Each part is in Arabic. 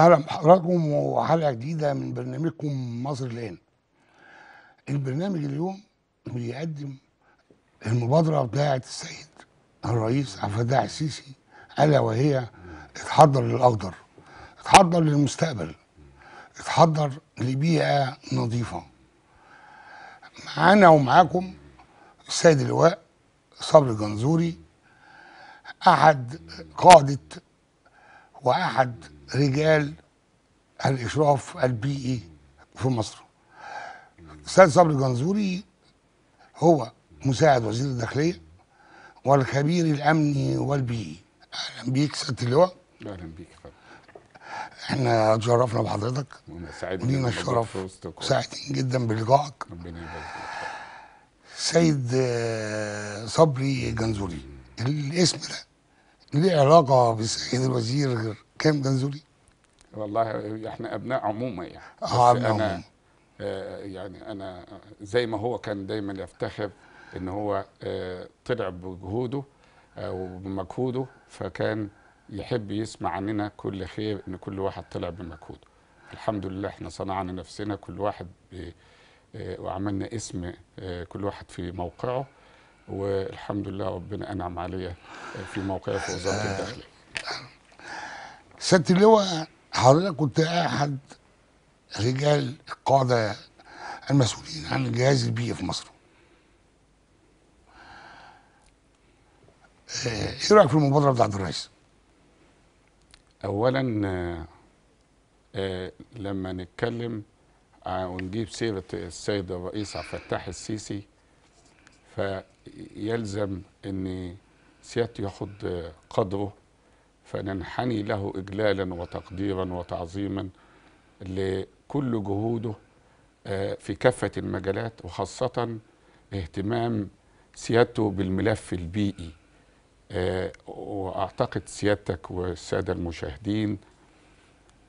اهلا بحضراتكم وحلقه جديده من برنامجكم مصر الان البرنامج اليوم بيقدم المبادره بتاعه السيد الرئيس عبد الفتاح السيسي الا وهي اتحضر للاخضر اتحضر للمستقبل اتحضر لبيئه نظيفه معانا ومعاكم السيد اللواء صبري جنزوري احد قاده واحد رجال الاشراف البيئي في مصر استاذ صبري جنزوري هو مساعد وزير الداخليه والخبير الامني والبيئي اهلا بيك سياده اللواء اهلا بيك احنا تشرفنا بحضرتك ولينا الشرف سعيدين جدا بلقائك ربنا يبارك سيد آه، صبري جنزوري الاسم ده ليه علاقه بالسيد الوزير غير كام جنزولي؟ والله احنا ابناء عمومه يعني اه ابناء عمومه آه، يعني انا زي ما هو كان دايما يفتخر ان هو آه، طلع بجهوده آه، وبمجهوده فكان يحب يسمع عننا كل خير ان كل واحد طلع بمجهوده الحمد لله احنا صنعنا نفسنا كل واحد وعملنا اسم كل واحد في موقعه والحمد لله ربنا انعم عليا في موقعي في وزاره الداخليه سياده اللواء حضرتك كنت احد رجال القاده المسؤولين عن الجهاز البيئي في مصر ايه رايك في المبادره بتاعت الرئيس؟ اولا آه, آه، لما نتكلم ونجيب سيره السيد الرئيس عبد الفتاح السيسي فيلزم ان سيادته ياخد قدره فننحني له إجلالا وتقديرا وتعظيما لكل جهوده آه، في كافة المجالات وخاصة اهتمام سيادته بالملف البيئي آه، وأعتقد سيادتك والسادة المشاهدين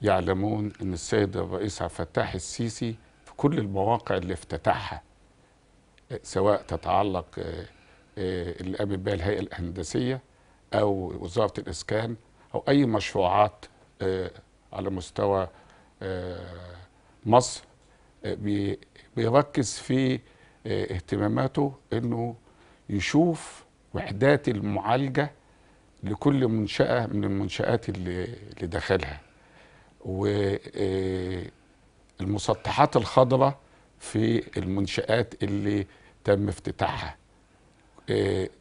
يعلمون أن السيد الرئيس عبد الفتاح السيسي في كل المواقع اللي افتتحها آه، سواء تتعلق اللي بالهيئة بها الهيئة الهندسية أو وزارة الإسكان أو أي مشروعات آه، على مستوى آه، مصر آه، بيركز في اهتماماته أنه يشوف وحدات المعالجة لكل منشأة من المنشآت اللي داخلها والمسطحات الخضراء في المنشآت اللي تم افتتاحها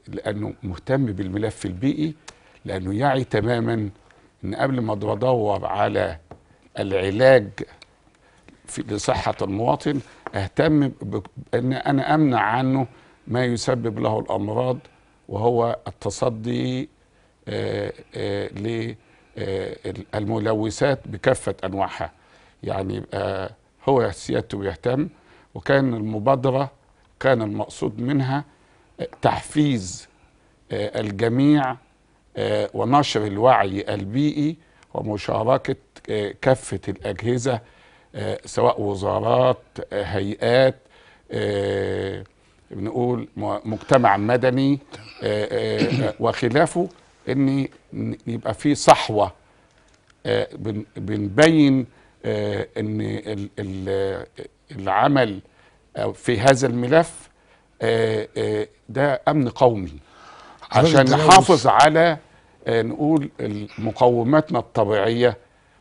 لأنه مهتم بالملف البيئي لأنه يعي تماما أن قبل ما ادور على العلاج في لصحة المواطن أهتم بأن أنا أمنع عنه ما يسبب له الأمراض وهو التصدي آه، آه، للملوثات آه، بكافة أنواعها يعني يبقى هو سيادته بيهتم وكان المبادرة كان المقصود منها تحفيز الجميع آه، ونشر الوعي البيئي ومشاركة آه، كافة الأجهزة آه، سواء وزارات هيئات بنقول مجتمع مدني وخلافه ان يبقى في صحوه بنبين ان العمل في هذا الملف ده امن قومي عشان نحافظ على آه، نقول مقوماتنا الطبيعيه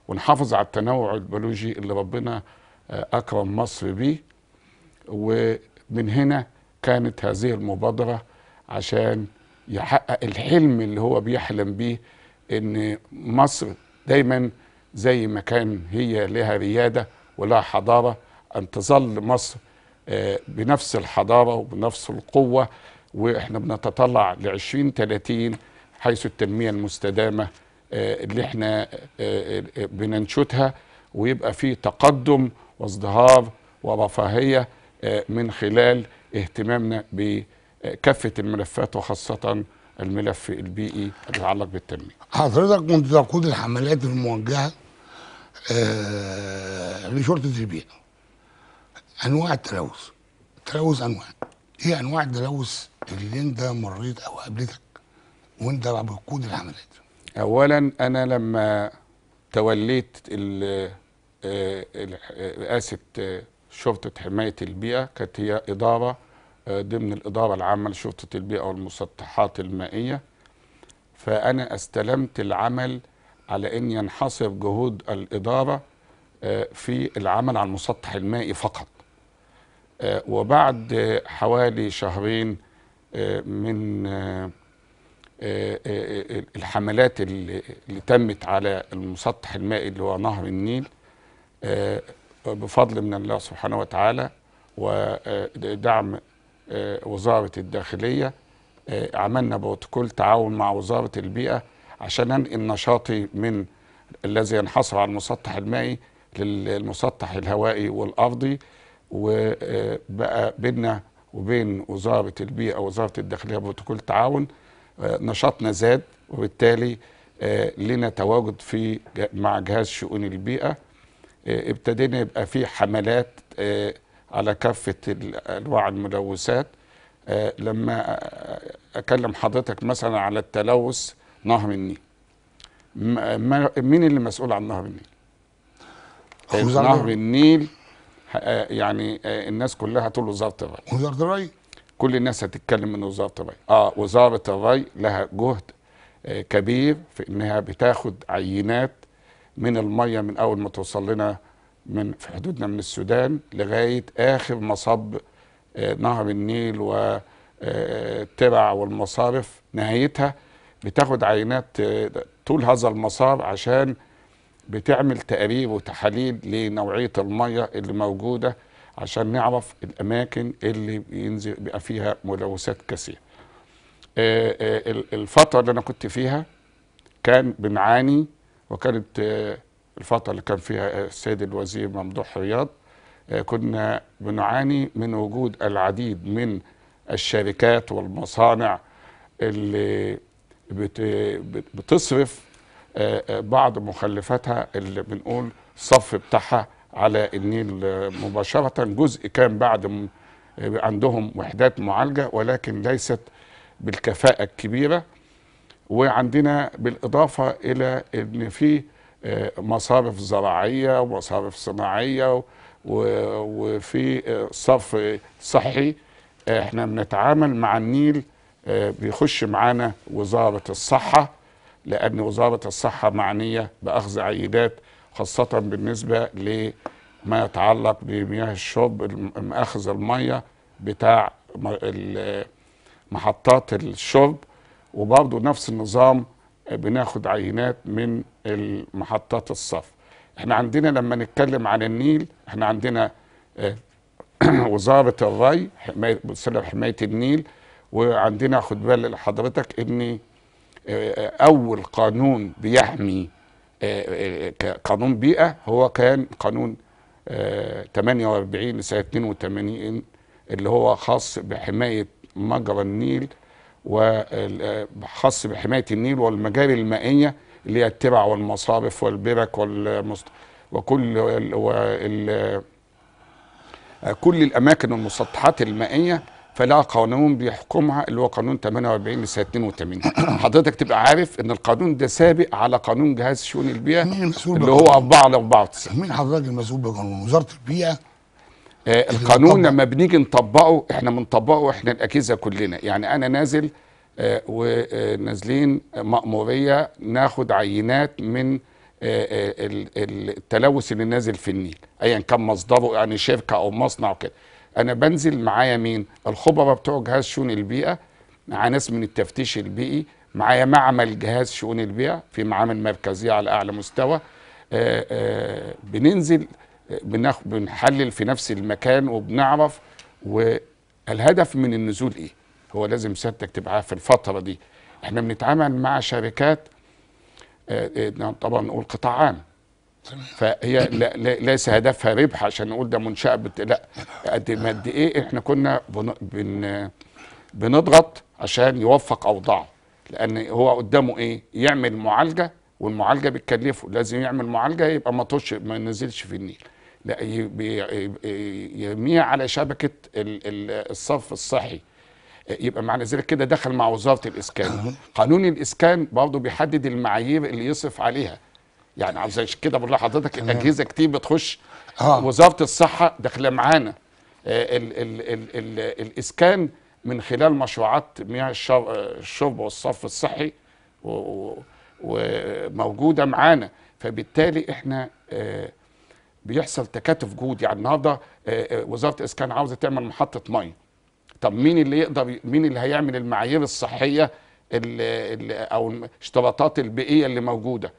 ونحافظ على التنوع البيولوجي اللي ربنا آه، اكرم مصر بيه ومن هنا كانت هذه المبادره عشان يحقق الحلم اللي هو بيحلم بيه ان مصر دايما زي ما كان هي لها رياده ولها حضاره ان تظل مصر آه، بنفس الحضاره وبنفس القوه واحنا بنتطلع ل تلاتين حيث التنميه المستدامه آه، اللي احنا آه، آه، بننشدها ويبقى في تقدم وازدهار ورفاهيه من خلال اهتمامنا بكافه الملفات وخاصه الملف البيئي المتعلق بالتنميه. حضرتك كنت تقود الحملات الموجهه لشرطه البيئه انواع التلوث تلوث انواع ايه انواع التلوث اللي انت مريت او قابلتك وانت بتقود العمليات اولا انا لما توليت رئاسه آه، آه، شرطه حمايه البيئه كانت هي اداره آه، ضمن الاداره العامه لشرطه البيئه والمسطحات المائيه فانا استلمت العمل على ان ينحصر جهود الاداره في العمل على المسطح المائي فقط وبعد حوالي شهرين من آه، آه، آه، الحملات اللي تمت على المسطح المائي اللي هو نهر النيل بفضل من الله سبحانه وتعالى ودعم وزارة الداخلية عملنا بروتوكول تعاون مع وزارة البيئة عشان أنقل نشاطي من الذي ينحصر على المسطح المائي للمسطح الهوائي والأرضي وبقى بيننا وبين وزارة البيئة ووزارة الداخلية بروتوكول تعاون آه، نشاطنا زاد وبالتالي آه، لنا تواجد في مع جهاز شؤون البيئه آه، ابتدينا يبقى في حملات على كافه انواع الملوثات لما اكلم حضرتك مثلا على التلوث نهر النيل مين اللي مسؤول عن نهر النيل؟ نهر النيل يعني الناس كلها تقول وزاره الري وزاره الري كل الناس هتتكلم من وزاره الري اه وزاره الري لها جهد آه، كبير في انها بتاخد عينات من الميه من اول ما توصل لنا من في حدودنا من السودان لغايه اخر مصب آه، نهر النيل والترع آه، والمصارف نهايتها بتاخد عينات طول هذا المسار عشان بتعمل تقرير وتحاليل لنوعيه الميه اللي موجوده عشان نعرف الاماكن اللي بينزل بيبقى فيها ملوثات كثيره آه، آه، الفتره اللي انا كنت فيها كان بنعاني وكانت آه، الفتره اللي كان فيها السيد الوزير ممدوح رياض كنا بنعاني من وجود العديد من الشركات والمصانع اللي بتصرف بعض مخلفاتها اللي بنقول الصف بتاعها على النيل مباشرة جزء كان بعد عندهم وحدات معالجة ولكن ليست بالكفاءة الكبيرة وعندنا بالإضافة إلى أن في آه، مصارف زراعية ومصارف صناعية وفي آه، صرف صحي احنا بنتعامل مع النيل آه، بيخش معانا وزارة الصحة لأن وزارة الصحة معنية بأخذ عيادات خاصة بالنسبة لما يتعلق بمياه الشرب مأخذ المية بتاع محطات الشرب وبرضه نفس النظام بناخد عينات من محطات الصرف احنا عندنا لما نتكلم عن النيل احنا عندنا آه، وزارة الري حماية حماية النيل وعندنا خد بال لحضرتك ان آه، آه، اول قانون بيحمي آه، آه، كقانون بيئه هو كان قانون 48 لسنه 82 اللي هو خاص بحمايه مجرى النيل وخاص آه، بحمايه النيل والمجاري المائيه اللي هي التبع والمصارف والبرك والمست... وكل وال... وال... كل الاماكن والمسطحات المائيه فلها قانون بيحكمها اللي هو قانون 48 ل 82 حضرتك تبقى عارف ان القانون ده سابق على قانون جهاز شؤون البيئه مين المسؤول اللي هو 4 على 94 مين حضرتك المسؤول بقانون وزاره البيئه آه القانون لما بنيجي نطبقه احنا بنطبقه احنا الاجهزه كلنا يعني انا نازل آه ونازلين مأموريه ناخد عينات من آه، آه، التلوث اللي نازل في النيل ايا كان مصدره يعني شركه او مصنع وكده انا بنزل معايا مين الخبراء بتوع جهاز شؤون البيئه مع ناس من التفتيش البيئي معايا معمل جهاز شؤون البيئه في معامل مركزيه على اعلى مستوى آآ آه، آآ آه، بننزل بنخ بنحلل في نفس المكان وبنعرف والهدف من النزول ايه هو لازم سيادتك تبقى في الفتره دي احنا بنتعامل مع شركات آه، طبعا نقول قطاع عام فهي ليس هدفها ربح عشان نقول ده منشاه بت... لا قد ما قد ايه احنا كنا بن... بن... بنضغط عشان يوفق اوضاعه لان هو قدامه ايه يعمل معالجه والمعالجه بتكلفه لازم يعمل معالجه يبقى ما طش ما ينزلش في النيل لا يميع على شبكه الصف الصحي يبقى معنى ذلك كده دخل مع وزاره الاسكان قانون الاسكان برضه بيحدد المعايير اللي يصرف عليها يعني عشان كده بقول لحضرتك اجهزه كتير بتخش آه. وزاره الصحه داخله معانا آه، ال ال ال ال الاسكان من خلال مشروعات مياه الشرب والصرف الصحي وموجوده معانا فبالتالي احنا آه، بيحصل تكاتف جهود يعني النهارده وزاره الاسكان عاوزه تعمل محطه ميه طب مين اللي يقدر مين اللي هيعمل المعايير الصحيه اللي او الاشتراطات البيئيه اللي موجوده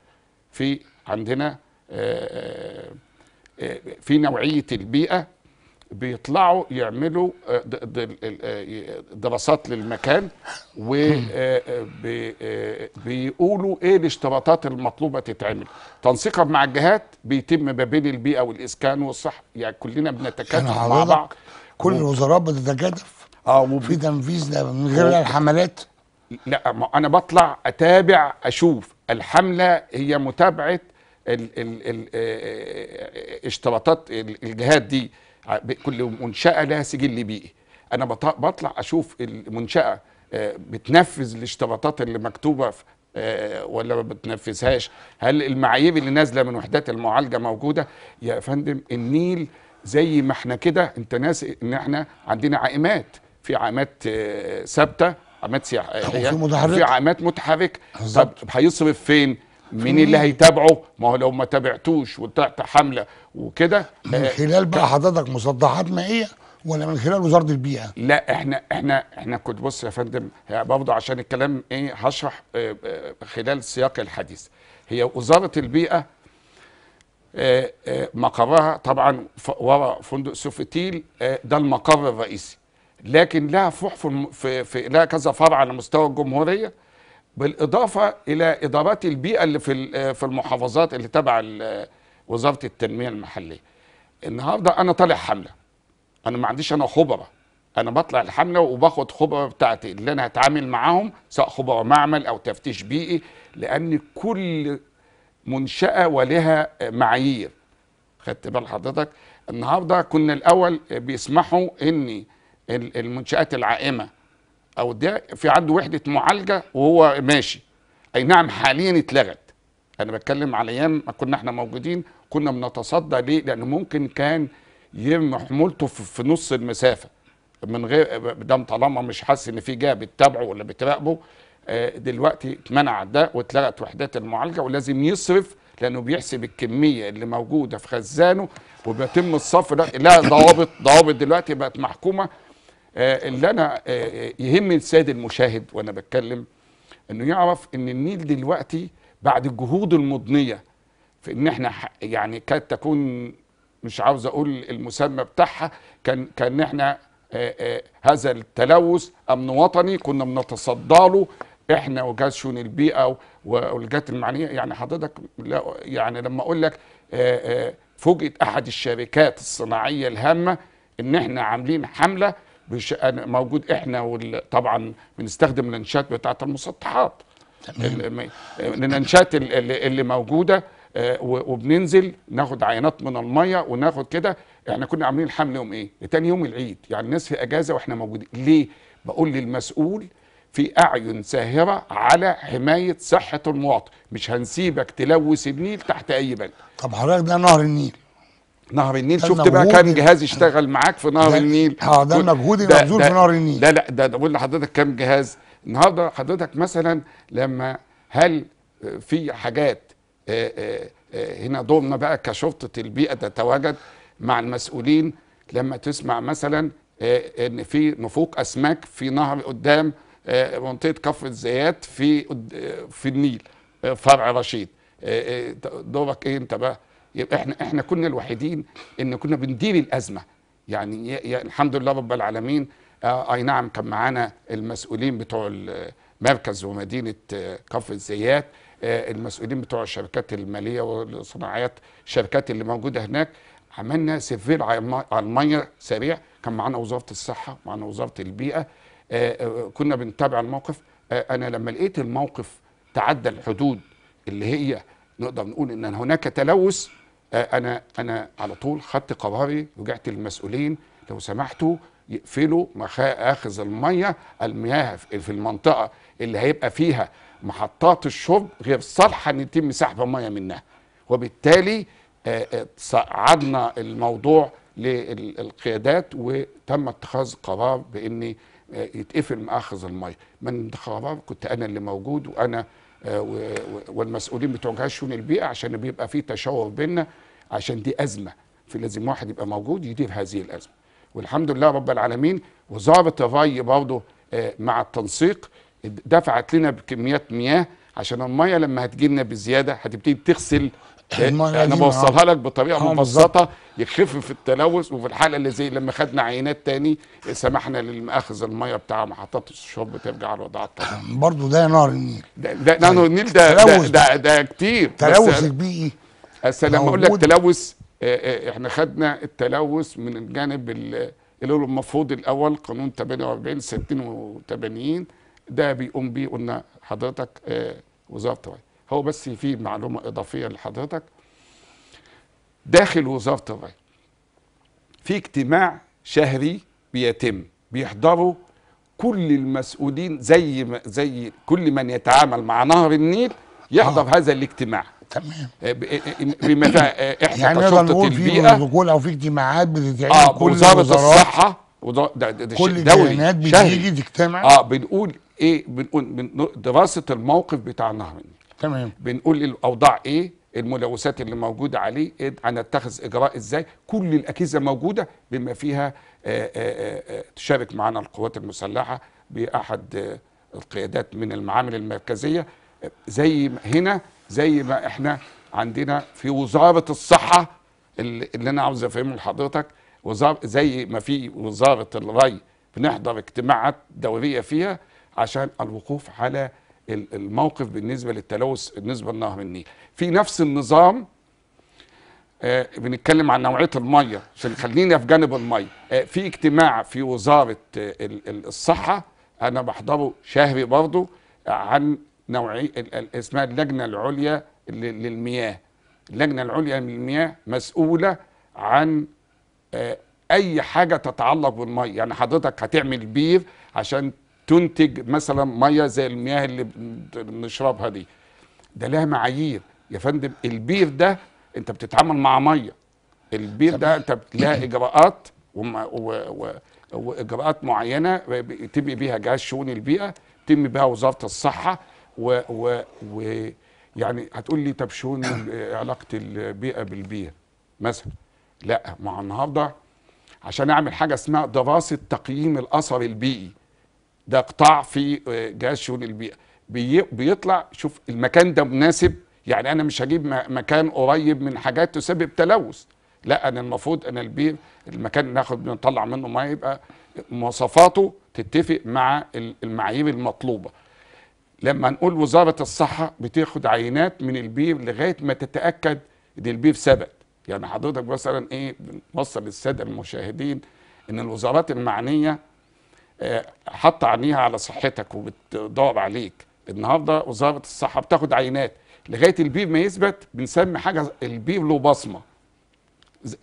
في عندنا آه، آه، آه، في نوعيه البيئه بيطلعوا يعملوا دراسات للمكان وبيقولوا ايه الاشتراطات المطلوبه تتعمل تنسيقا مع الجهات بيتم ما بين البيئه والاسكان والصحه يعني كلنا بنتكاتف مع بعض كل الوزارات بتتكاتف اه وب... في تنفيذ من غير الحملات لا ما انا بطلع اتابع اشوف الحملة هي متابعة اشتراطات الجهات دي كل منشأة لها سجل بيئي أنا بطلع أشوف المنشأة بتنفذ الاشتراطات اللي مكتوبة ولا ما بتنفذهاش هل المعايير اللي نازله من وحدات المعالجه موجوده يا فندم النيل زي ما احنا كده انت ناس ان احنا عندنا عائمات في عائمات ثابته عمات سياحيه وفي عمات متحركه طب هيصرف فين؟ مين اللي هيتابعه؟ ما هو لو ما تابعتوش وطلعت حمله وكده من آه، خلال بقى حضرتك مصدحات مائيه ولا من خلال وزاره البيئه؟ لا احنا احنا احنا كنت بص يا فندم برضه عشان الكلام ايه هشرح آه،, اه خلال سياق الحديث. هي وزاره البيئه اه اه مقرها طبعا ورا فندق سوفيتيل آه، ده المقر الرئيسي. لكن لها فحف في, في لها كذا فرع على مستوى الجمهوريه بالاضافه الى ادارات البيئه اللي في في المحافظات اللي تبع وزاره التنميه المحليه. النهارده انا طالع حمله. انا ما عنديش انا خبره. انا بطلع الحمله وباخد خبره بتاعتي اللي انا هتعامل معاهم سواء خبره معمل او تفتيش بيئي لان كل منشاه ولها معايير. خدت بال حضرتك؟ النهارده كنا الاول بيسمحوا اني المنشات العائمه او ده في عنده وحده معالجه وهو ماشي اي نعم حاليا اتلغت انا بتكلم على ايام ما كنا احنا موجودين كنا بنتصدى ليه لان ممكن كان يرمي حمولته في نص المسافه من غير دام طالما مش حاسس ان في جهه بتتابعه ولا بتراقبه آه، دلوقتي اتمنع ده واتلغت وحدات المعالجه ولازم يصرف لانه بيحسب الكميه اللي موجوده في خزانه وبيتم الصرف لها ضوابط ضوابط دلوقتي بقت محكومه آه، اللي انا آه، آه، يهم السيد المشاهد وانا بتكلم انه يعرف ان النيل دلوقتي بعد الجهود المضنيه في ان احنا يعني كانت تكون مش عاوز اقول المسمى بتاعها كان كان احنا هذا التلوث امن وطني كنا بنتصدى له احنا وجهاز شؤون البيئه والجهات المعنيه يعني حضرتك يعني لما اقول لك فوجئت احد الشركات الصناعيه الهامه ان احنا عاملين حمله بش... موجود احنا وال... طبعا بنستخدم لانشات بتاعه المسطحات الانشات اللي, اللي موجوده آه، وبننزل ناخد عينات من الميه وناخد كده احنا كنا عاملين الحمل يوم ايه؟ لتاني يوم العيد يعني الناس في اجازه واحنا موجودين ليه؟ بقول للمسؤول في اعين ساهره على حمايه صحه المواطن مش هنسيبك تلوث النيل تحت اي بند طب حضرتك ده نهر النيل نهر النيل شفت بقى كام جهاز اشتغل معاك في نهر النيل اه ده المجهود المبذول في نهر النيل لا لا ده بقول لحضرتك كام جهاز النهارده حضرتك مثلا لما هل في حاجات آه، آه، آه، هنا دورنا بقى كشرطه البيئه تتواجد مع المسؤولين لما تسمع مثلا ان في نفوق اسماك في نهر قدام منطقه كفر الزيات في في النيل فرع رشيد دورك ايه انت بقى يبقى احنا احنا كنا الوحيدين ان كنا بندير الازمه يعني يا الحمد لله رب العالمين آه اي نعم كان معانا المسؤولين بتوع المركز ومدينه آه، كفر الزيات آه، المسؤولين بتوع الشركات الماليه والصناعيات الشركات اللي موجوده هناك عملنا سيرفيل على الميه سريع كان معانا وزاره الصحه معانا وزاره البيئه آه، كنا بنتابع الموقف انا لما لقيت الموقف تعدى الحدود اللي هي نقدر نقول ان هناك تلوث آه، انا انا على طول خدت قراري رجعت للمسؤولين لو سمحتوا يقفلوا مخاخذ الميه المياه في المنطقه اللي هيبقى فيها محطات الشرب غير صالحه ان يتم سحب الميه منها وبالتالي آه، آه، صعدنا الموضوع للقيادات وتم اتخاذ قرار بان يتقفل ماخذ الميه من قرار كنت انا اللي موجود وانا آه، والمسؤولين بتوع جهاز شؤون البيئه عشان بيبقى في تشاور بيننا عشان دي ازمه فلازم واحد يبقى موجود يدير هذه الازمه والحمد لله رب العالمين وزاره الري برضه آه، مع التنسيق دفعت لنا بكميات مياه عشان الميه لما هتجي لنا بزياده هتبتدي تغسل إيه، انا آه. بوصلها لك بطريقه آه، مبسطه يخف في التلوث وفي الحاله اللي زي لما خدنا عينات تاني سمحنا للمأخذ الميه بتاع محطات الشرب ترجع لوضعها الطبيعي برضه ده نهر النيل ده, ده نهر النيل ده, ده ده ده كتير تلوث البيئي بس لما اقول لك تلوث آه، احنا خدنا التلوث من الجانب اللي هو المفروض الاول قانون 48 86 ده بيقوم بيه قلنا حضرتك وزاره الري هو بس في معلومه اضافيه لحضرتك داخل وزاره الري في اجتماع شهري بيتم بيحضروا كل المسؤولين زي ما زي كل من يتعامل مع نهر النيل يحضر آه. هذا الاجتماع تمام آه، آه، آه، بما احنا يعني نقدر نقول في بروتوكول او في اجتماعات بتتعمل آه كل وزاره الصحه وده ده ده كل الجهات بتيجي تجتمع اه بنقول ايه بنقول دراسه الموقف بتاع نهر النيل تمام بنقول الاوضاع ايه الملوثات اللي موجوده عليه اتخذ إيه؟ اجراء ازاي كل الاجهزه موجوده بما فيها آآ آه، آآ آه، آه، تشارك معنا القوات المسلحه باحد القيادات من المعامل المركزيه زي ما هنا زي ما احنا عندنا في وزاره الصحه اللي, اللي انا عاوز افهمه لحضرتك وزارة زي ما في وزاره الري بنحضر اجتماعات دوريه فيها عشان الوقوف على الموقف بالنسبه للتلوث بالنسبه لنهر النيل في نفس النظام آه بنتكلم عن نوعيه الميه عشان خلينا في جانب الميه آه في اجتماع في وزاره آه الصحه انا بحضره شهري برضه عن نوعيه اسمها اللجنه العليا للمياه اللجنه العليا للمياه مسؤوله عن آه، اي حاجه تتعلق بالميه يعني حضرتك هتعمل بير عشان تنتج مثلا ميه زي المياه اللي بنشربها دي ده لها معايير يا فندم البير ده انت بتتعامل مع ميه البير ده انت لها اجراءات و... و... واجراءات معينه يتم بيها جهاز شؤون البيئه تم بيها وزاره الصحه و... و... و... يعني هتقول لي طب شؤون علاقه البيئه بالبيئه مثلا لا مع النهارده عشان اعمل حاجه اسمها دراسه تقييم الاثر البيئي ده قطاع في آه، جهاز شؤون البيئه بيطلع شوف المكان ده مناسب يعني انا مش هجيب مكان قريب من حاجات تسبب تلوث لا انا المفروض انا البير المكان ناخد نطلع منه ما يبقى مواصفاته تتفق مع المعايير المطلوبه لما نقول وزاره الصحه بتاخد عينات من البير لغايه ما تتاكد ان البير ثبت يعني حضرتك مثلا ايه بنوصل للساده المشاهدين ان الوزارات المعنيه آه، حط عينيها على صحتك وبتدور عليك النهارده وزاره الصحه بتاخد عينات لغايه البير ما يثبت بنسمي حاجه البير له بصمه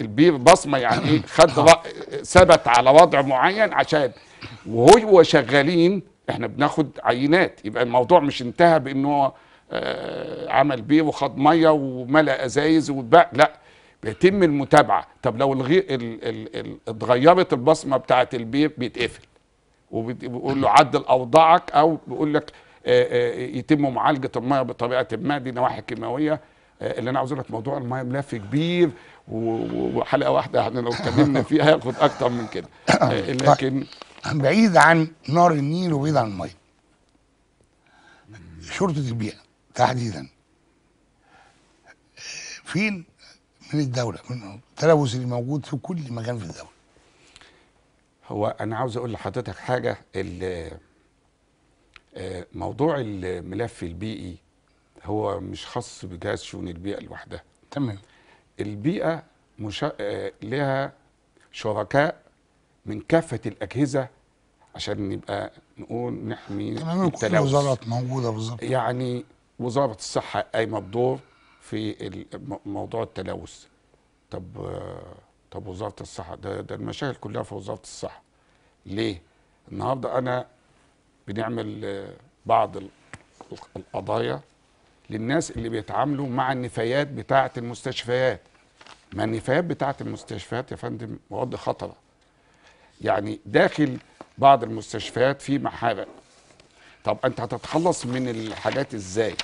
البير بصمه يعني ايه خد ثبت على وضع معين عشان وهو شغالين احنا بناخد عينات يبقى الموضوع مش انتهى بان هو آه، عمل بير وخد ميه وملا ازايز واتباع لا بيتم المتابعه طب لو اتغيرت البصمه بتاعه البير بيتقفل وبيقول له عدل اوضاعك او بيقول لك آه، آه، يتم معالجه الميه بطبيعه ما دي نواحي كيماويه آه، اللي انا عاوز اقول لك موضوع الميه ملف كبير وحلقه واحده احنا لو اتكلمنا فيها هياخد اكتر من كده طيب، لكن بعيد عن نار النيل وبعيد عن الميه شرطه البيئه تحديدا فين من الدوله من التلوث اللي موجود في كل مكان في الدوله هو انا عاوز اقول لحضرتك حاجه آه، موضوع الملف البيئي هو مش خاص بجهاز شؤون البيئه لوحدها تمام البيئه مشا... آه، لها شركاء من كافه الاجهزه عشان نبقى نقول نحمي تمام وزارات موجوده بالظبط يعني وزاره الصحه قايمه بدور في موضوع التلوث طب آه، طب وزاره الصحه ده ده المشاكل كلها في وزاره الصحه ليه النهارده انا بنعمل آه، بعض القضايا للناس اللي بيتعاملوا مع النفايات بتاعه المستشفيات ما النفايات بتاعه المستشفيات يا فندم مواد خطره يعني داخل بعض المستشفيات في محارق طب انت هتتخلص من الحاجات ازاي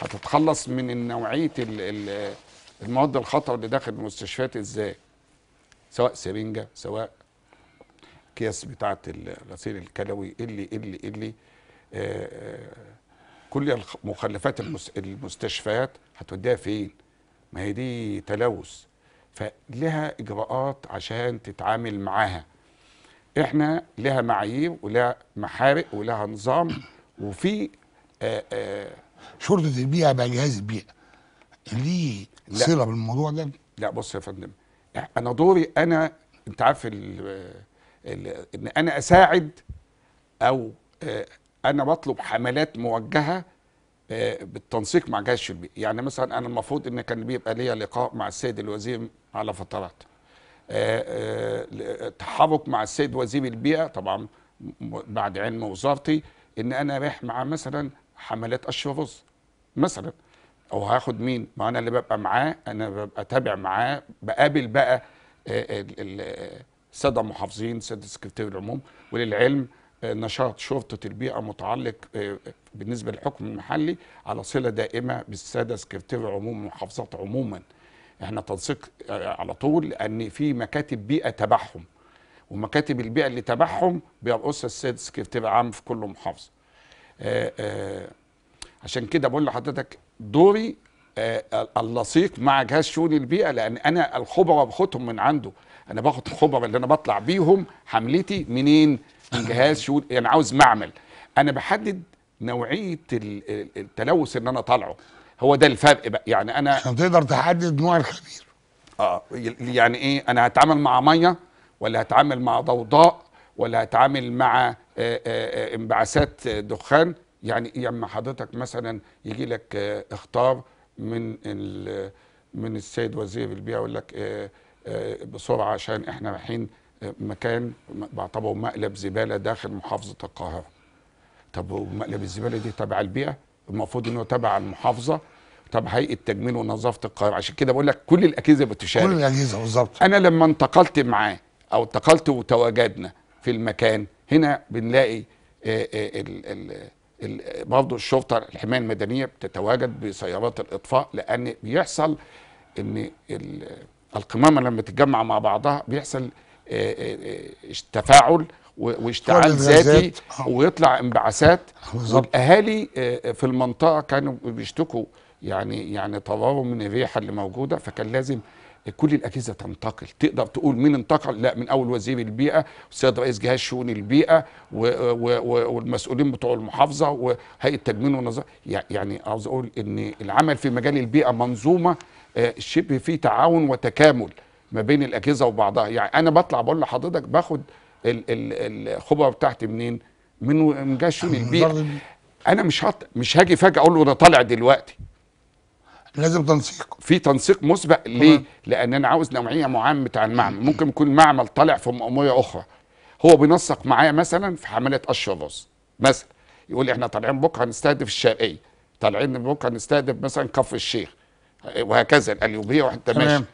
هتتخلص من نوعيه المواد الخطره اللي داخل المستشفيات ازاي سواء سرنجه سواء اكياس بتاعه الغسيل الكلوي اللي اللي اللي آه، آه، كل مخلفات المستشفيات هتوديها فين؟ ما هي دي تلوث فلها اجراءات عشان تتعامل معاها احنا لها معايير ولها محارق ولها نظام وفي آه، شرطه البيئه بقى جهاز البيئه ليه صله بالموضوع ده؟ لا بص يا فندم انا دوري انا انت عارف ان انا اساعد او آه، انا بطلب حملات موجهه آه، بالتنسيق مع جيش البيئه يعني مثلا انا المفروض ان كان بيبقى ليا لقاء مع السيد الوزير على فترات آه، تحرك مع السيد وزير البيئه طبعا بعد علم وزارتي ان انا رايح مع مثلا حملات قش مثلا او هاخد مين ما انا اللي ببقى معاه انا ببقى تابع معاه بقابل بقى الساده المحافظين ساده سكرتير العموم وللعلم آه، نشاط شرطه البيئه متعلق آه، بالنسبه للحكم المحلي على صله دائمه بالساده سكرتير العموم المحافظات عموما احنا تنسيق آه، على طول لان في مكاتب بيئه تبعهم ومكاتب البيئه اللي تبعهم بيرقصها السادة سكرتير عام في كل محافظه عشان كده بقول لحضرتك دوري آه، اللصيق مع جهاز شؤون البيئه لان انا الخبره باخدهم من عنده انا باخد الخبره اللي انا بطلع بيهم حملتي منين من جهاز شؤون يعني عاوز معمل انا بحدد نوعيه التلوث اللي انا طالعه هو ده الفرق بقى يعني انا عشان تقدر تحدد نوع الخبير اه يعني ايه انا هتعامل مع ميه ولا هتعامل مع ضوضاء ولا هتعامل مع آه، آه، انبعاثات دخان يعني لما إيه حضرتك مثلا يجي لك آه، اخطاب من من السيد وزير البيئه يقول لك آه، آه، بسرعه عشان احنا رايحين مكان بعتبره مقلب زباله داخل محافظه القاهره. طب ومقلب الزباله دي تبع البيع؟ المفروض ان هو تبع المحافظه طب هيئه تجميل ونظافه القاهره عشان كده بقول لك كل الاجهزه بتشارك كل الاجهزه بالظبط انا لما انتقلت معاه او انتقلت وتواجدنا في المكان هنا بنلاقي ال ال برضه الشرطه الحمايه المدنيه بتتواجد بسيارات الاطفاء لان بيحصل ان القمامه لما تتجمع مع بعضها بيحصل تفاعل واشتعال ذاتي ويطلع انبعاثات والاهالي في المنطقه كانوا بيشتكوا يعني يعني طوروا من الريحه اللي موجوده فكان لازم كل الاجهزه تنتقل تقدر تقول مين انتقل لا من اول وزير البيئه والسيد رئيس جهاز شؤون البيئه و و والمسؤولين بتوع المحافظه وهيئه التجميل ونظر يعني عاوز اقول ان العمل في مجال البيئه منظومه آه، شبه في تعاون وتكامل ما بين الاجهزه وبعضها يعني انا بطلع بقول لحضرتك باخد الخبره بتاعتي منين من جهاز شؤون البيئه انا مش هط... مش هاجي فجاه اقول له ده طالع دلوقتي لازم تنسيق في تنسيق مسبق ليه؟ لان انا عاوز نوعيه معينه بتاع المعمل ممكن يكون معمل طالع في مأمورية اخرى هو بينسق معايا مثلا في حمله اشرفوز مثلا يقول احنا طالعين بكره هنستهدف الشرقيه طالعين بكره هنستهدف مثلا كفر الشيخ وهكذا الاليوبيه وانت ماشي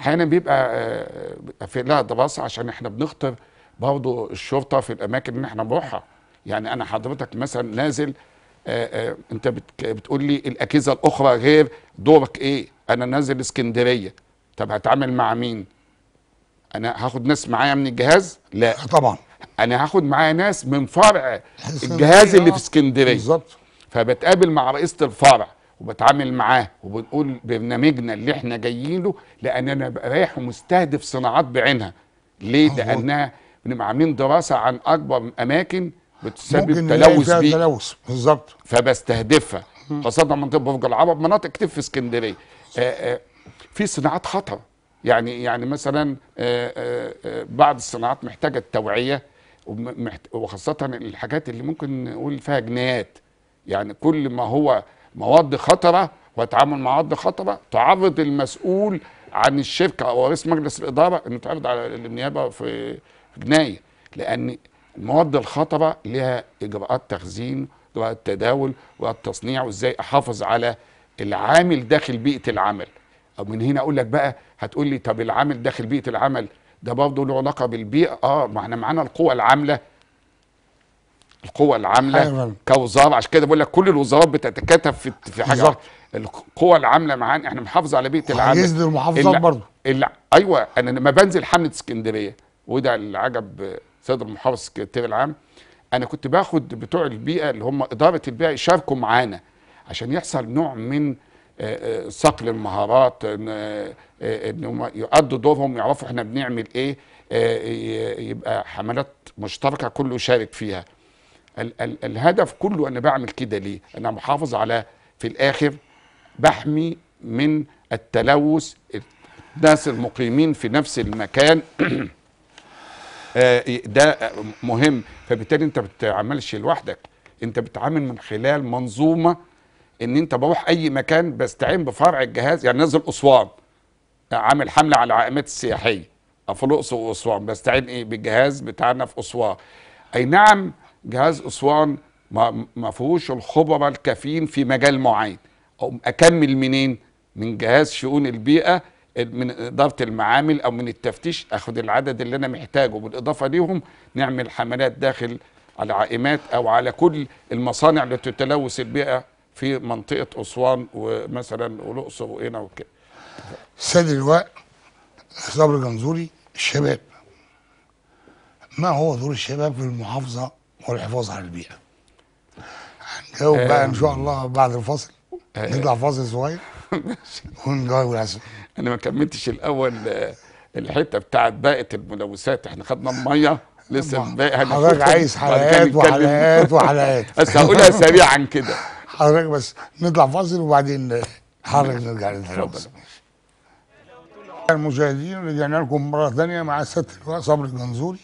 احيانا بيبقى آه، في لها دراسه عشان احنا بنخطر برضه الشرطه في الاماكن اللي احنا بنروحها يعني انا حضرتك مثلا نازل آآ آه، آه، انت بتك... بتقول لي الاجهزه الاخرى غير دورك ايه انا نازل اسكندريه طب هتعامل مع مين انا هاخد ناس معايا من الجهاز لا آه، طبعا انا هاخد معايا ناس من فرع الجهاز اللي في اسكندريه بالظبط فبتقابل مع رئيسه الفرع وبتعامل معاه وبنقول برنامجنا اللي احنا جايين له لان انا رايح ومستهدف صناعات بعينها ليه لانها بنبقى عاملين دراسه عن اكبر اماكن بتسبب تلوث بيه تلوث بالظبط فبستهدفها خاصه منطقه برج العرب مناطق كتير في اسكندريه آه، آه، في صناعات خطر يعني يعني مثلا آه، بعض الصناعات محتاجه التوعيه وخاصه الحاجات اللي ممكن نقول فيها جنايات يعني كل ما هو مواد خطره وتعامل مع مواد خطره تعرض المسؤول عن الشركه او رئيس مجلس الاداره انه يتعرض على النيابه في جنايه لان المواد الخطره لها اجراءات تخزين اجراءات تداول اجراءات تصنيع وازاي احافظ على العامل داخل بيئه العمل او من هنا اقول لك بقى هتقول لي طب العامل داخل بيئه العمل ده برضه له علاقه بالبيئه اه ما احنا معانا القوى العامله القوى العامله أيوة. كوزاره عشان كده بقول لك كل الوزارات بتتكاتف في في حاجه القوى العامله معانا احنا محافظ على بيئه العمل عايز المحافظات برضه ايوه انا لما بنزل حمله اسكندريه وده العجب صدر المحافظ السكرتير العام انا كنت باخد بتوع البيئه اللي هم اداره البيئه يشاركوا معانا عشان يحصل نوع من صقل آه، آه، المهارات آه، ان هم يؤدوا دورهم يعرفوا احنا بنعمل ايه يبقى حملات مشتركه كله يشارك فيها ال ال الهدف كله انا بعمل كده ليه انا محافظ على في الاخر بحمي من التلوث الناس المقيمين في نفس المكان آه، ده مهم فبالتالي انت بتعملش لوحدك انت بتعامل من خلال منظومه ان انت بروح اي مكان بستعين بفرع الجهاز يعني نزل اسوان عامل حمله على العائمات السياحيه في الاقصر واسوان بستعين ايه بالجهاز بتاعنا في اسوان اي نعم جهاز اسوان ما فيهوش الخبراء الكافيين في مجال معين اكمل منين من جهاز شؤون البيئه من اداره المعامل او من التفتيش اخد العدد اللي انا محتاجه بالاضافه ليهم نعمل حملات داخل على عائمات او على كل المصانع اللي تتلوث البيئه في منطقه اسوان ومثلا والاقصر وهنا وكده. سيد اللواء صبر جنزوري الشباب ما هو دور الشباب في المحافظه والحفاظ على البيئه؟ هنجاوب بقى ان شاء الله بعد الفصل آه. نطلع فاصل صغير ونجاوب على انا ما كملتش الاول آه، الحته بتاعت باقه الملوثات احنا خدنا الميه لسه باقي حضرتك عايز حلقات وحلقات وحلقات بس هقولها سريعا كده حضرتك بس نطلع فاصل وبعدين آه، حضرتك نرجع للفاصل المشاهدين رجعنا لكم مرة ثانية مع سياده اللواء صبري الجنزوري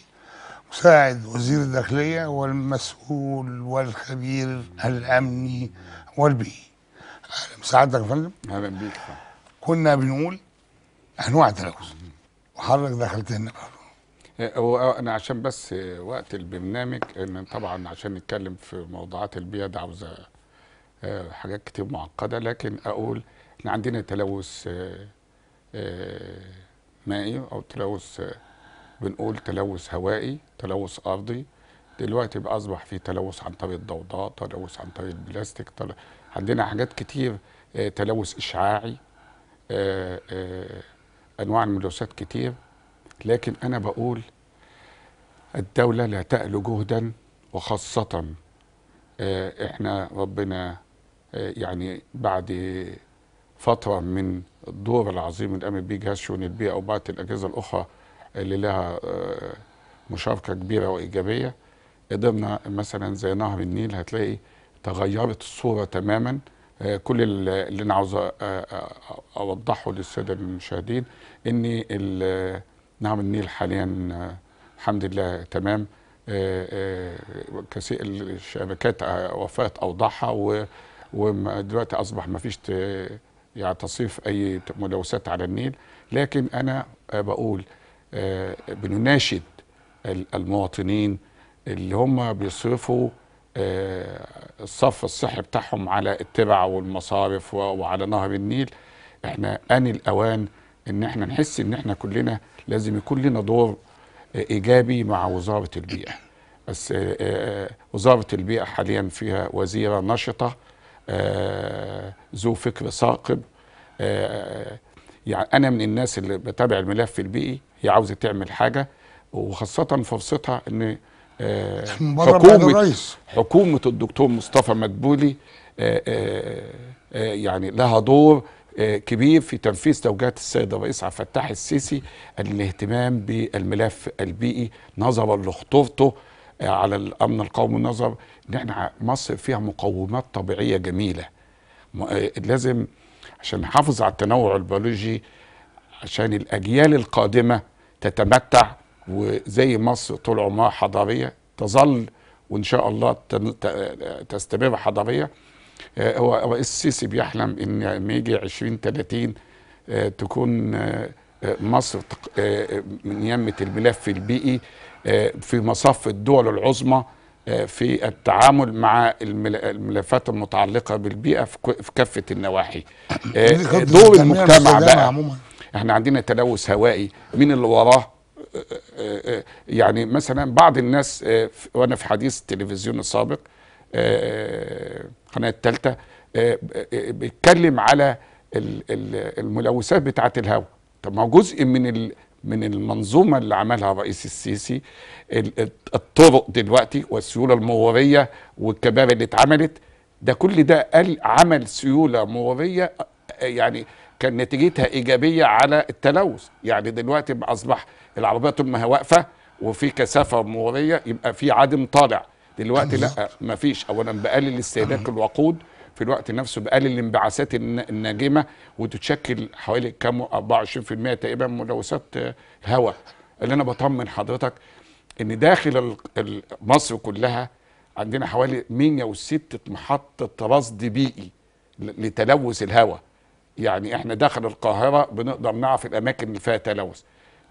مساعد وزير الداخلية والمسؤول والخبير الأمني والبيئي أهلا بسعادتك يا فندم أهلا بيك كنا بنقول انواع تلوث وحضرتك دخلتين برضه إيه، هو انا عشان بس وقت البرنامج ان طبعا عشان نتكلم في موضوعات البيئه ده عاوزه آه، حاجات كتير معقده لكن اقول احنا عندنا تلوث آه، آه، مائي او تلوث بنقول تلوث هوائي تلوث ارضي دلوقتي بقى اصبح في تلوث عن طريق الضوضاء تلوث عن طريق البلاستيك عندنا حاجات كتير تلوث اشعاعي انواع المدرسات كتير لكن انا بقول الدوله لا تألو جهدا وخاصه آه، احنا ربنا آه، يعني بعد فتره من الدور العظيم اللي قامت بيه جهاز شؤون البيئه وبعض الاجهزه الاخرى اللي لها آه، مشاركه كبيره وايجابيه قدرنا مثلا زي نهر النيل هتلاقي تغيرت الصوره تماما آه، كل اللي انا عاوز اوضحه للساده المشاهدين ان نعم النيل حاليا آه، الحمد لله تمام آه، الشبكات وفات اوضاعها ودلوقتي اصبح ما فيش يعني تصيف اي ملوثات على النيل لكن انا بقول بنناشد المواطنين اللي هم بيصرفوا آه، الصف الصحي بتاعهم على التبع والمصارف وعلى نهر النيل احنا ان الاوان ان احنا نحس ان احنا كلنا لازم يكون لنا دور ايجابي مع وزاره البيئه بس آه، آه، وزاره البيئه حاليا فيها وزيره نشطه ذو فكر ثاقب يعني انا من الناس اللي بتابع الملف البيئي هي عاوزه تعمل حاجه وخاصه فرصتها ان آه، حكومه حكومه الدكتور مصطفى مدبولي آه، آه، يعني لها دور كبير في تنفيذ توجيهات السيد الرئيس عبد الفتاح السيسي الاهتمام بالملف البيئي نظرا لخطورته على الامن القومي نظرا ان احنا مصر فيها مقومات طبيعيه جميله لازم عشان نحافظ على التنوع البيولوجي عشان الاجيال القادمه تتمتع وزي مصر طول عمرها حضاريه تظل وان شاء الله تستمر حضاريه آه، هو الرئيس السيسي بيحلم ان لما يجي 20 30 آه، تكون آه، مصر من يمه الملف البيئي في مصاف الدول العظمى في التعامل مع الملفات المتعلقه بالبيئه في كافه النواحي دور المجتمع بقى احنا عندنا تلوث هوائي مين اللي وراه يعني مثلا بعض الناس آه، وانا في حديث التلفزيون السابق آه، آه، قناه الثالثه بيتكلم على الملوثات بتاعه الهواء طب ما هو جزء من من المنظومه اللي عملها الرئيس السيسي الطرق دلوقتي والسيوله المروريه والكباري اللي اتعملت ده كل ده قال عمل سيوله مروريه يعني كان نتيجتها ايجابيه على التلوث يعني دلوقتي اصبح العربيه طول ما هي واقفه وفي كثافه مروريه يبقى في عدم طالع دلوقتي لا مفيش اولا بقلل استهلاك الوقود في الوقت نفسه بقلل الانبعاثات الناجمه وتتشكل حوالي كام 24% تقريبا ملوثات الهواء اللي انا بطمن حضرتك ان داخل مصر كلها عندنا حوالي 106 محطه رصد بيئي لتلوث الهواء يعني احنا داخل القاهره بنقدر نعرف الاماكن اللي فيها تلوث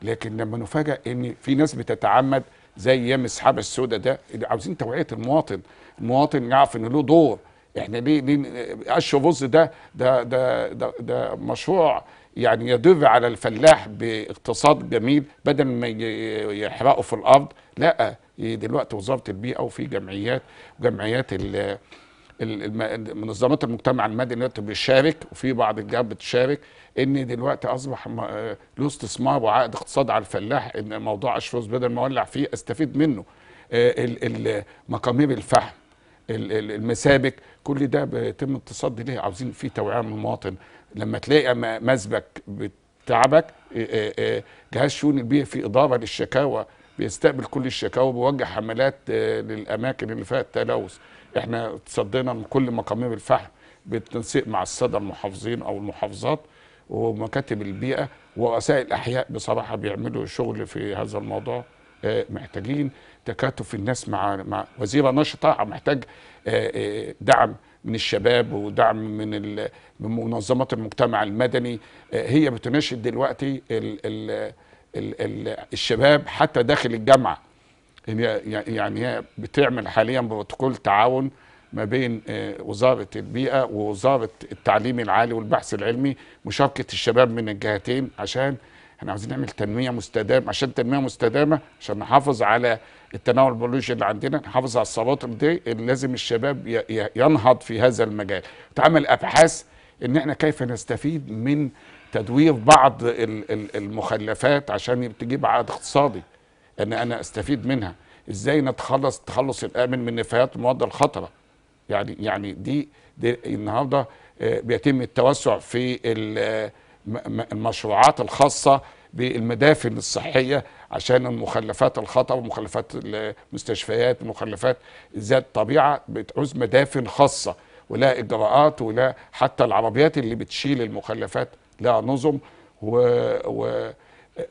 لكن لما نفاجئ ان في ناس بتتعمد زي ايام السحابه السوداء ده عاوزين توعيه المواطن المواطن يعرف ان له دور احنا ليه ليه قش ده ده ده ده, ده مشروع يعني يدر على الفلاح باقتصاد جميل بدل ما يحرقه في الارض لا دلوقتي وزاره البيئه وفي جمعيات جمعيات منظمات المجتمع المدني بتشارك وفي بعض الجهات بتشارك ان دلوقتي اصبح له آه، استثمار وعائد اقتصاد على الفلاح ان موضوع اشفوز بدل ما اولع فيه استفيد منه آه، مقامير الفحم المسابك كل ده بيتم التصدي ليه عاوزين فيه توعيه من المواطن لما تلاقي مسبك بتعبك آه، جهاز شؤون البيئه في اداره للشكاوى بيستقبل كل الشكاوى وبيوجه حملات للاماكن اللي فيها التلوث احنا تصدينا من كل مقامير الفحم بالتنسيق مع الساده المحافظين او المحافظات ومكاتب البيئه ورؤساء الاحياء بصراحه بيعملوا شغل في هذا الموضوع آه، محتاجين تكاتف الناس مع مع وزيره نشطه محتاج آه، آه، دعم من الشباب ودعم من من منظمات المجتمع المدني هي بتناشد دلوقتي الـ الـ الـ الشباب حتى داخل الجامعه يعني،, يعني هي بتعمل حاليا بروتوكول تعاون ما بين آه، وزاره البيئه ووزاره التعليم العالي والبحث العلمي مشاركه الشباب من الجهتين عشان احنا عاوزين نعمل تنميه مستدامه عشان تنميه مستدامه عشان نحافظ على التنوع البيولوجي اللي عندنا نحافظ على الصوابط دي اللي لازم الشباب ينهض في هذا المجال تعمل ابحاث ان احنا كيف نستفيد من تدوير بعض المخلفات عشان تجيب عائد اقتصادي ان انا استفيد منها ازاي نتخلص التخلص الامن من نفايات المواد الخطره يعني يعني دي, دي النهارده آه، بيتم التوسع في آه، المشروعات الخاصه بالمدافن الصحيه عشان المخلفات الخطر ومخلفات المستشفيات مخلفات ذات طبيعه بتعوز مدافن خاصه ولا اجراءات ولا حتى العربيات اللي بتشيل المخلفات لها نظم و, و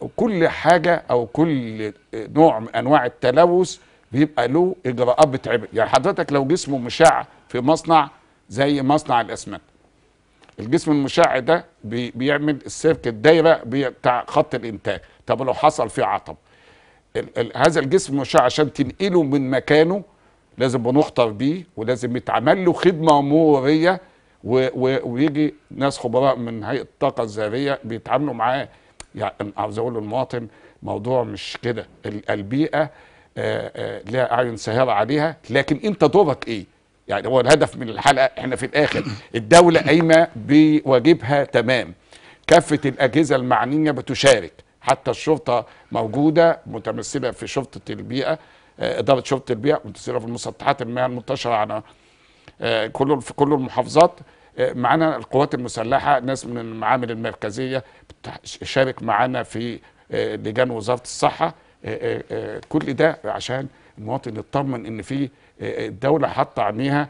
وكل حاجه او كل نوع من انواع التلوث بيبقى له اجراءات بتعمل يعني حضرتك لو جسمه مشع في مصنع زي مصنع الاسمنت الجسم المشع ده بي بيعمل السيرك الدايره بتاع خط الانتاج طب لو حصل فيه عطب ال ال هذا الجسم المشع عشان تنقله من مكانه لازم بنخطر بيه ولازم يتعمل له خدمه و ويجي ناس خبراء من هيئه الطاقه الذريه بيتعاملوا معاه يعني عاوز اقول للمواطن موضوع مش كده البيئه آه، آه، لا أعين سهرة عليها لكن أنت دورك إيه؟ يعني هو الهدف من الحلقة إحنا في الآخر الدولة قايمة بواجبها تمام كافة الأجهزة المعنية بتشارك حتى الشرطة موجودة متمثلة في شرطة البيئة آه، إدارة شرطة البيئة متمثلة في مسطحات المياه المنتشرة على كل في كل المحافظات معانا القوات المسلحة ناس من المعامل المركزية بتشارك معانا في لجان وزارة الصحة آه، آه، آه، كل ده عشان المواطن يطمن ان في الدوله حاطه عينيها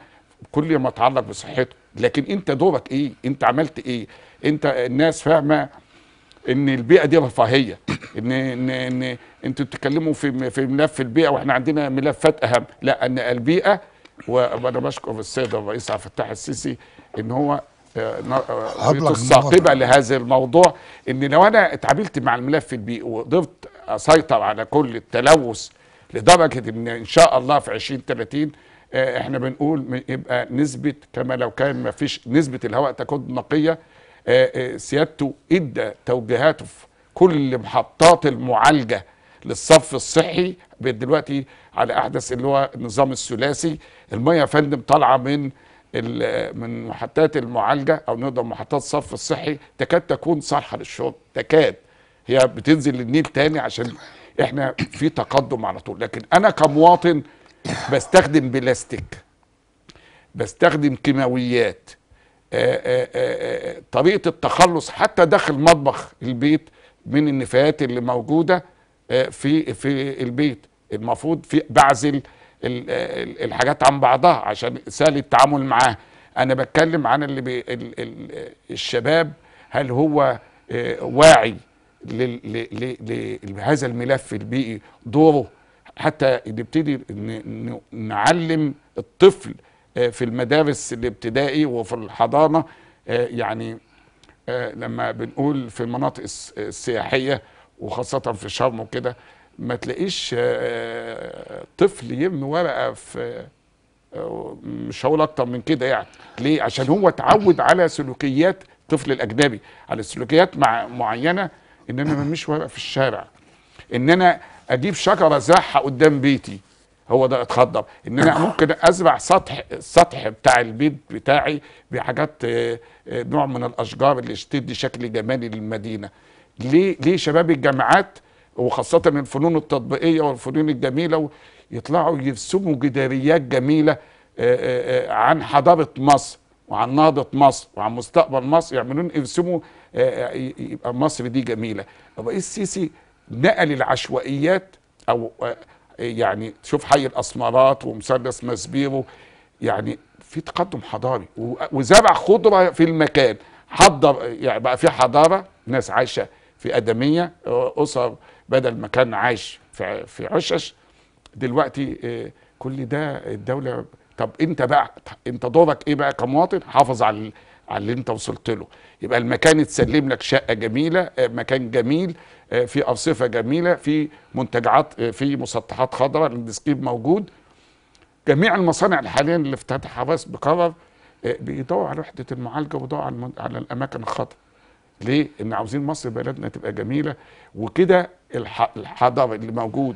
كل ما يتعلق بصحته لكن انت دورك ايه انت عملت ايه انت الناس فاهمه ان البيئه دي رفاهيه ان ان ان انتوا بتتكلموا في في ملف البيئه واحنا عندنا ملفات اهم لا ان البيئه وانا بشكر السيد الرئيس عبد الفتاح السيسي ان هو متساقبه لهذا الموضوع ان لو انا اتعاملت مع الملف البيئي وقدرت اسيطر على كل التلوث لدرجه ان ان شاء الله في 2030 آه، احنا بنقول يبقى نسبه كما لو كان ما فيش نسبه الهواء تكون نقيه آه، آه، سيادته ادى توجيهاته في كل محطات المعالجه للصف الصحي دلوقتي على احدث اللي هو النظام الثلاثي الميه يا فندم طالعه من من محطات المعالجه او نقدر محطات الصف الصحي تكاد تكون صالحه للشرب تكاد هي بتنزل للنيل تاني عشان احنا في تقدم على طول لكن انا كمواطن بستخدم بلاستيك بستخدم كيماويات طريقه التخلص حتى داخل مطبخ البيت من النفايات اللي موجوده في في البيت المفروض في بعزل الحاجات عن بعضها عشان سهل التعامل معاها انا بتكلم عن اللي بي الشباب هل هو آه، واعي لهذا الملف البيئي دوره حتى نبتدي نعلم الطفل آه، في المدارس الابتدائي وفي الحضانه آه، يعني لما بنقول في المناطق السياحيه وخاصه في شرم وكده ما تلاقيش آه، آه، طفل يرمي ورقه في آه، مش هقول اكتر من كده يعني ليه عشان هو اتعود على سلوكيات الطفل الاجنبي على سلوكيات مع معينه ان انا مش ورقه في الشارع ان انا اجيب شجره زحه قدام بيتي هو ده اتخضر ان انا ممكن ازرع سطح السطح بتاع البيت بتاعي بحاجات نوع من الاشجار اللي تدي شكل جمالي للمدينه ليه ليه شباب الجامعات وخاصة الفنون التطبيقية والفنون الجميلة يطلعوا يرسموا جداريات جميلة آه، آه، آه، عن حضارة مصر وعن نهضة مصر وعن مستقبل مصر يعملون يرسموا يبقى مصر دي جميلة الرئيس السيسي نقل العشوائيات أو يعني شوف حي الأسمرات ومثلث مسبيرو يعني في تقدم حضاري وزرع خضرة في المكان حضر يعني بقى في حضارة ناس عايشة في أدمية أسر بدل ما كان عايش في في عشش دلوقتي آه، كل ده الدوله طب انت بقى انت دورك ايه بقى كمواطن حافظ على على اللي انت وصلت له يبقى المكان اتسلم لك شقه جميله آه، مكان جميل آه، في ارصفه جميله في منتجعات في مسطحات خضراء الديسكيب موجود جميع المصانع الحاليا اللي افتتحها بس بقرر بيدور على وحده المعالجه وبيدور على الاماكن الخضراء ليه؟ ان عاوزين مصر بلدنا تبقى جميله وكده الحضر اللي موجود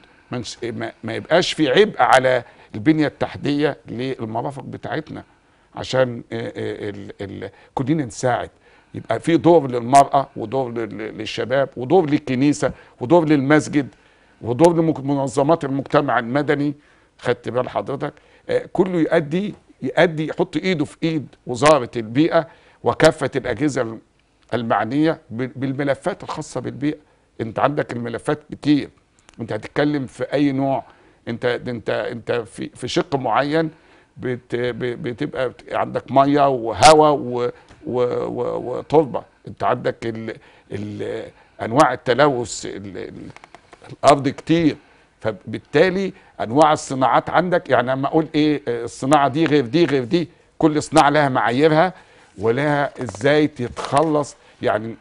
ما يبقاش في عبء على البنيه التحتيه للمرافق بتاعتنا عشان آه، آه، كلنا نساعد يبقى في دور للمراه ودور للشباب ودور للكنيسه ودور للمسجد ودور لمنظمات المجتمع المدني خدت بال حضرتك آه، كله يؤدي يؤدي يحط ايده في ايد وزاره البيئه وكافه الاجهزه المعنيه بالملفات الخاصه بالبيئه انت عندك الملفات كتير انت هتتكلم في اي نوع انت انت انت في في شق معين بت بتبقى عندك ميه وهواء وتربه انت عندك ال ال انواع التلوث الارض كتير فبالتالي انواع الصناعات عندك يعني لما اقول ايه الصناعه دي غير دي غير دي كل صناعه لها معاييرها ولها ازاي تتخلص يعني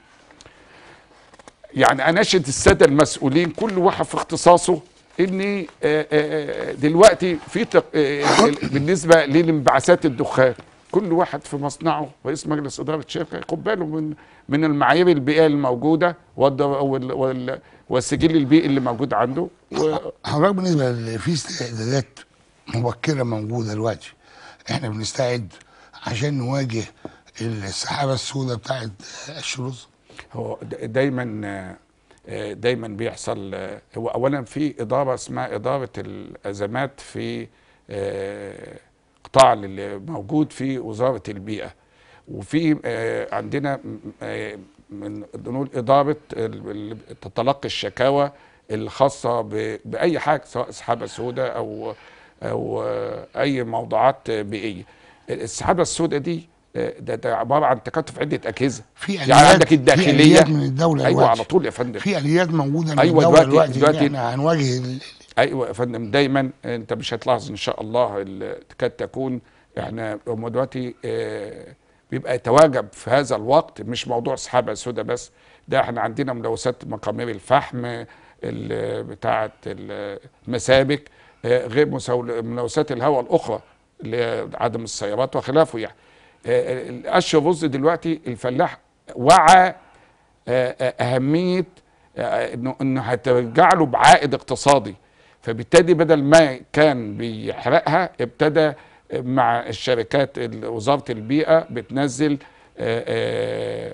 يعني اناشد الساده المسؤولين كل واحد في اختصاصه ان آه، آه، آه، دلوقتي في بالنسبه للانبعاثات الدخان كل واحد في مصنعه رئيس مجلس اداره الشركه ياخد باله من من المعايير البيئيه الموجوده والسجل البيئي اللي موجود عنده حضرتك بالنسبه في استعدادات مبكره موجوده دلوقتي احنا بنستعد عشان نواجه السحابه السوداء بتاعت الشروز هو دايما آه، دايما بيحصل آه، هو اولا في اداره اسمها اداره الازمات في آه، قطاع اللي موجود في وزاره البيئه وفي عندنا من نقول اداره تتلقي الشكاوى الخاصه باي حاجه سواء سحابه سوداء او او اي موضوعات بيئيه السحابه السوداء دي آه، ده, ده عباره عن تكتف عده اجهزه في يعني عندك الداخليه من الدوله ايوه الوقت. على طول يا فندم في اليات موجوده من أيوة الدوله دلوقتي, دلوقتي احنا هنواجه ايوه يا فندم دايما انت مش هتلاحظ ان شاء الله تكاد تكون احنا يعني هم دلوقتي آه بيبقى يتواجب في هذا الوقت مش موضوع سحابه سوداء بس ده احنا عندنا ملوثات مقامير الفحم بتاعه المسابك آه، غير ملوثات الهواء الاخرى لعدم السيارات وخلافه يعني آه، آه، القش بص دلوقتي الفلاح وعى آه، اهميه انه انه هترجع له بعائد اقتصادي فبالتالي بدل ما كان بيحرقها ابتدى مع الشركات وزاره البيئه بتنزل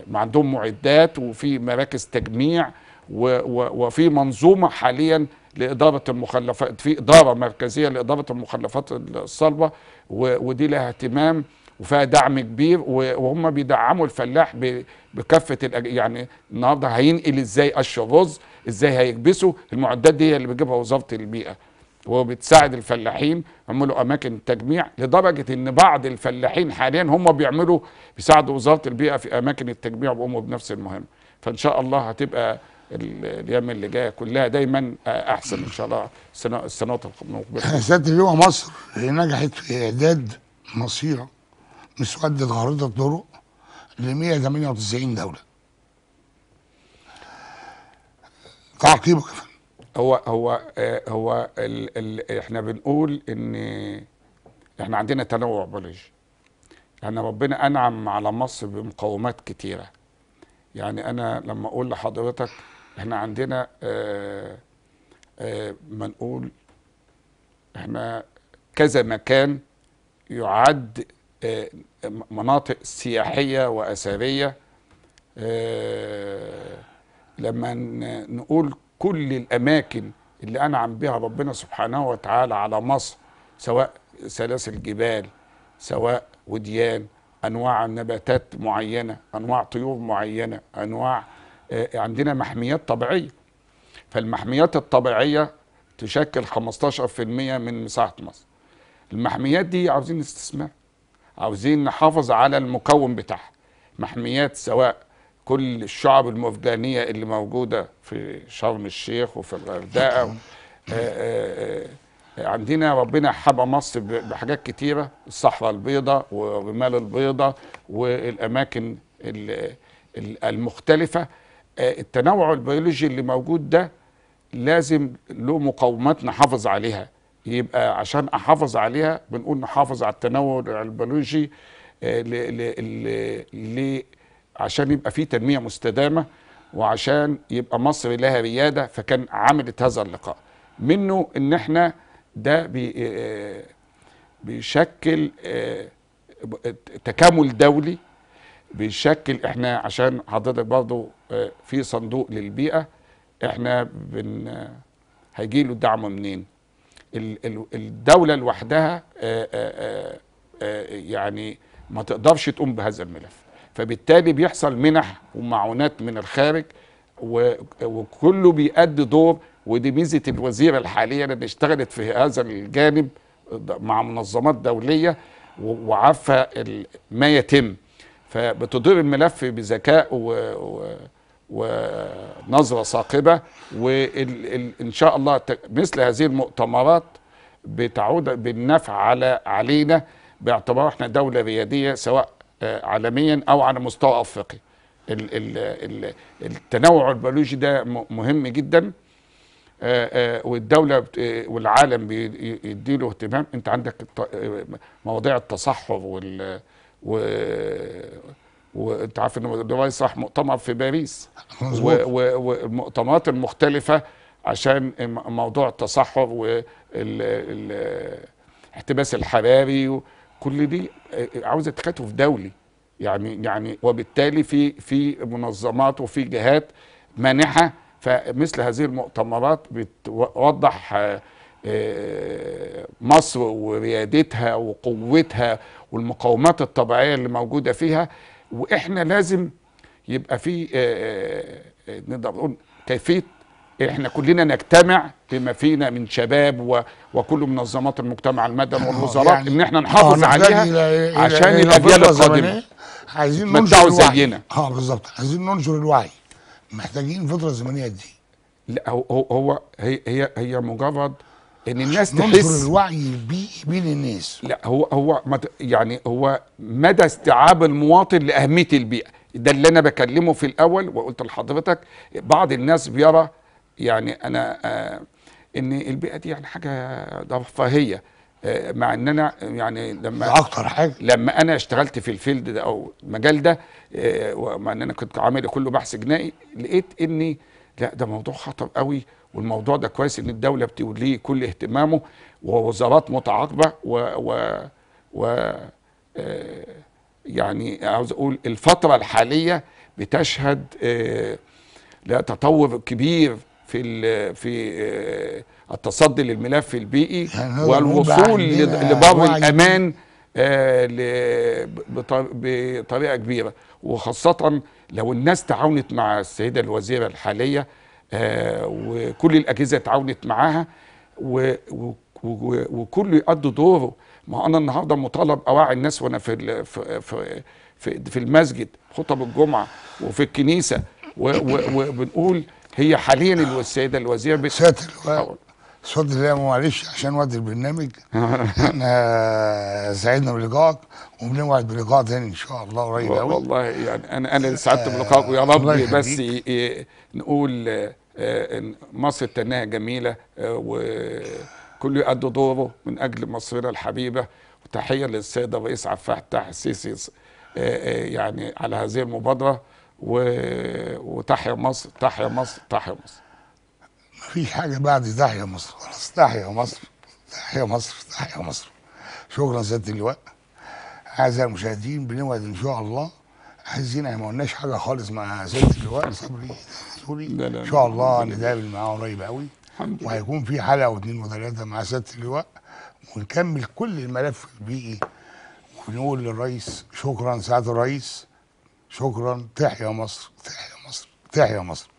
ما عندهم معدات وفي مراكز تجميع وفي منظومه حاليا لاداره المخلفات في اداره مركزيه لاداره المخلفات الصلبه ودي لها اهتمام وفيها دعم كبير وهم بيدعموا الفلاح بكافه يعني النهارده هينقل ازاي قش الرز ازاي هيكبسه المعدات دي اللي بيجيبها وزاره البيئه وبتساعد الفلاحين عملوا اماكن تجميع لدرجه ان بعض الفلاحين حاليا هم بيعملوا بيساعدوا وزاره البيئه في اماكن التجميع وبيقوموا بنفس المهمه فان شاء الله هتبقى الايام اللي جايه كلها دايما احسن ان شاء الله السنوات المقبله. سياده اللواء مصر هي نجحت في اعداد مصيره مسودة خريطة طرق ل 198 دولة تعقيبك هو هو آه، هو الـ الـ احنا بنقول ان احنا عندنا تنوع بيولوجي يعني ربنا انعم على مصر بمقومات كتيره يعني انا لما اقول لحضرتك احنا عندنا آه، آه، ما نقول احنا كذا مكان يعد مناطق سياحية وأثرية آه، لما نقول كل الأماكن اللي أنعم بها ربنا سبحانه وتعالى على مصر سواء سلاسل جبال سواء وديان أنواع نباتات معينة أنواع طيور معينة أنواع آه، عندنا محميات طبيعية فالمحميات الطبيعية تشكل 15% من مساحة مصر المحميات دي عاوزين استثمار عاوزين نحافظ على المكون بتاعها محميات سواء كل الشعب المرجانيه اللي موجوده في شرم الشيخ وفي الغردقه آه، آه، آه، عندنا ربنا حبى مصر بحاجات كتيره الصحراء البيضاء والرمال البيضاء والاماكن المختلفه التنوع البيولوجي اللي موجود ده لازم له مقاومات نحافظ عليها يبقى عشان احافظ عليها بنقول نحافظ على التنوع البيولوجي آه، عشان يبقى في تنميه مستدامه وعشان يبقى مصر لها رياده فكان عملت هذا اللقاء منه ان احنا ده بي آه، بيشكل آه، تكامل دولي بيشكل احنا عشان حضرتك برضو في صندوق للبيئه احنا بن هيجيله الدعم منين الدولة لوحدها آه، آه، آه، يعني ما تقدرش تقوم بهذا الملف فبالتالي بيحصل منح ومعونات من الخارج وكله بيأدي دور ودي ميزة الوزيرة الحالية اللي اشتغلت في هذا الجانب مع منظمات دولية وعارفة ما يتم فبتدير الملف بذكاء و... و... ونظرة ثاقبة وإن شاء الله مثل هذه المؤتمرات بتعود بالنفع على علينا باعتبار احنا دولة ريادية سواء آه، عالميا أو على مستوى أفريقيا التنوع البيولوجي ده مهم جدا آه، آه، والدولة والعالم بيديله اهتمام انت عندك مواضيع التصحر وال وانت عارف ان دبي صح مؤتمر في باريس والمؤتمرات المختلفه عشان موضوع التصحر والاحتباس الحراري كل دي آه، آه، عاوزه تكاتف دولي يعني يعني وبالتالي في في منظمات وفي جهات مانحه فمثل هذه المؤتمرات بتوضح آه، مصر وريادتها وقوتها والمقاومات الطبيعيه اللي موجوده فيها واحنا لازم يبقى في آه، آه، آه، نقدر نقول كيفيه احنا كلنا نجتمع بما فينا من شباب و... وكل منظمات المجتمع المدني والوزراء يعني ان احنا نحافظ عليها إلى عشان الاجيال القادمه عايزين ننشر زينا اه بالظبط عايزين ننشر الوعي محتاجين فتره زمنيه دي لا هو هو هي هي هي مجرد ان الناس تحس الوعي البيئي بين الناس لا هو هو يعني هو مدى استيعاب المواطن لاهميه البيئه ده اللي انا بكلمه في الاول وقلت لحضرتك بعض الناس بيرى يعني انا آه ان البيئه دي يعني حاجه رفاهيه آه مع ان انا يعني لما اكتر حاجه لما انا اشتغلت في الفيلد ده او المجال ده آه ومع ان انا كنت عامل كله بحث جنائي لقيت اني لا ده موضوع خطر قوي والموضوع ده كويس ان الدوله بتوليه كل اهتمامه ووزارات متعاقبه و, و, و آه، يعني عاوز اقول الفتره الحاليه بتشهد آه، تطور كبير في في آه، التصدي للملف البيئي يعني والوصول لباب الامان بطريقه كبيره وخاصه لو الناس تعاونت مع السيده الوزيره الحاليه آه، وكل الاجهزه اتعاونت معاها وكله يقضي دوره ما انا النهارده مطالب اوعي الناس وانا في في في في المسجد خطب الجمعه وفي الكنيسه وبنقول هي حاليا السيده الوزيره بت... ساتر اتفضل يا معلش عشان وقت البرنامج احنا سعدنا بلقائك وبنوعد بلقاء تاني ان شاء الله قريب قوي والله يعني انا انا سعدت بلقائك ويا رب بس نقول آه، مصر تنها جميله آه، وكل يؤدي دوره من اجل مصرنا الحبيبه وتحيه للسيد الرئيس عفاح السيسي آه، يعني على هذه المبادره وتحيا مصر تحيا مصر تحيا مصر مفيش حاجه بعد تحيا مصر خلاص تحيا مصر تحيا مصر تحيا مصر شكرا سياده اللواء اعزائي المشاهدين بنوعد ان شاء الله عايزين ما قلناش حاجه خالص مع سياده اللواء صبري السوري لا لا ان شاء الله هنتقابل معاه قريب قوي وهيكون في حلقه واثنين وثلاثه مع سياده اللواء ونكمل كل الملف البيئي ونقول للرئيس شكرا سعاده الرئيس شكرا تحيا مصر تحيا مصر تحيا مصر